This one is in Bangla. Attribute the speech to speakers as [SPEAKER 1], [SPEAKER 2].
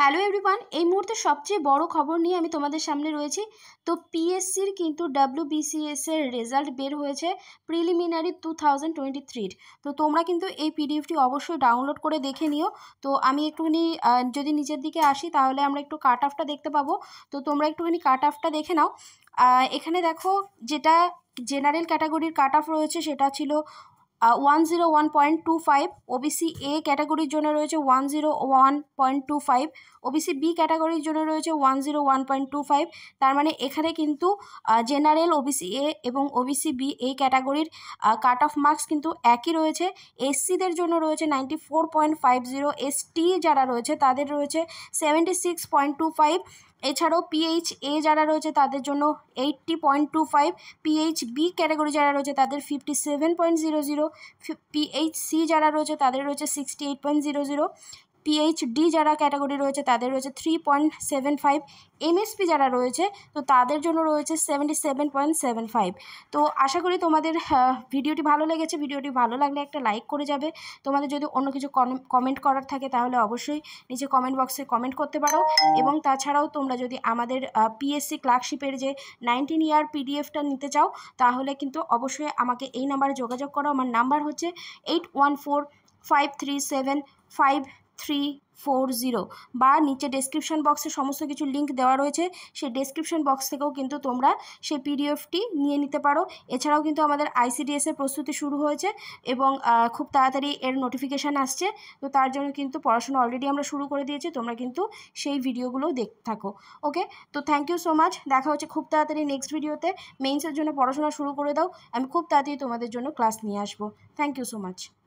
[SPEAKER 1] হ্যালো এভরিওয়ান এই মুহূর্তে সবচেয়ে বড় খবর নিয়ে আমি তোমাদের সামনে রয়েছি তো পিএসসির কিন্তু ডাব্লিউবিসিএস এর রেজাল্ট বের হয়েছে প্রিলিমিনারি টু থাউজেন্ড টোয়েন্টি থ্রির তো তোমরা কিন্তু এই পিডিএফটি অবশ্যই ডাউনলোড করে দেখে নিও তো আমি একটুখানি যদি নিজের দিকে আসি তাহলে আমরা একটু কাট অফটা দেখতে পাবো তো তোমরা একটুখানি কাট অফটা দেখে নাও এখানে দেখো যেটা জেনারেল ক্যাটাগরির কাট অফ রয়েছে সেটা ছিল one zero one point two five OBC A ক্যাটাগরির জন্য রয়েছে one zero one point two five OBC B ক্যাটাগরির জন্য রয়েছে one zero one point two five তার মানে এখানে কিন্তু জেনারেল ওবিসি এ এবং ওবিসি বি এই ক্যাটাগরির কাট অফ মার্কস কিন্তু একই রয়েছে এসসিদের জন্য রয়েছে ninety four point five zero S T যারা রয়েছে তাদের রয়েছে seventy six point two five এছাড়াও পিএইচ এ যারা রয়েছে তাদের জন্য eighty point two five PH B category যারা রয়েছে তাদের fifty seven point zero zero PHC যারা রয়েছে তাদের রয়েছে sixty eight point zero zero PHD যারা ক্যাটাগরি রয়েছে তাদের রয়েছে three point seven five MSP যারা রয়েছে তো তাদের জন্য রয়েছে seventy seven point seven five তো আশা করি তোমাদের ভিডিওটি ভালো লেগেছে ভিডিওটি ভালো লাগলে একটা লাইক করে যাবে তোমাদের যদি অন্য কিছু কমেন্ট করার থাকে তাহলে অবশ্যই নিচে কমেন্ট বক্সে কমেন্ট করতে পারো এবং তাছাড়াও তোমরা যদি আমাদের পিএসসি ক্লার্কশিপের যে নাইনটিন ইয়ার পিডিএফটা নিতে চাও তাহলে কিন্তু অবশ্যই আমাকে এই নাম্বারে যোগাযোগ করো আমার নাম্বার হচ্ছে eight one four five three seven five three four zero বা নিচে ডেসক্রিপশন বক্সে সমস্ত কিছু লিঙ্ক দেওয়া রয়েছে সেই ডেসক্রিপশন বক্স থেকেও কিন্তু তোমরা সেই পিডিএফটি নিয়ে নিতে পারো এছাড়াও কিন্তু আমাদের আইসিডিএসের প্রস্তুতি শুরু হয়েছে এবং খুব তাড়াতাড়ি এর নোটিফিকেশান আসছে তো তার জন্য কিন্তু পড়াশোনা অলরেডি আমরা শুরু করে দিয়েছি তোমরা কিন্তু সেই ভিডিওগুলোও দেখতে থাকো ওকে তো থ্যাংক ইউ সো মাচ দেখা হচ্ছে খুব তাড়াতাড়ি নেক্সট ভিডিওতে মেইনসের জন্য পড়াশোনা শুরু করে দাও আমি খুব তাড়াতাড়ি তোমাদের জন্য ক্লাস নিয়ে আসবো থ্যাংক ইউ সো মাচ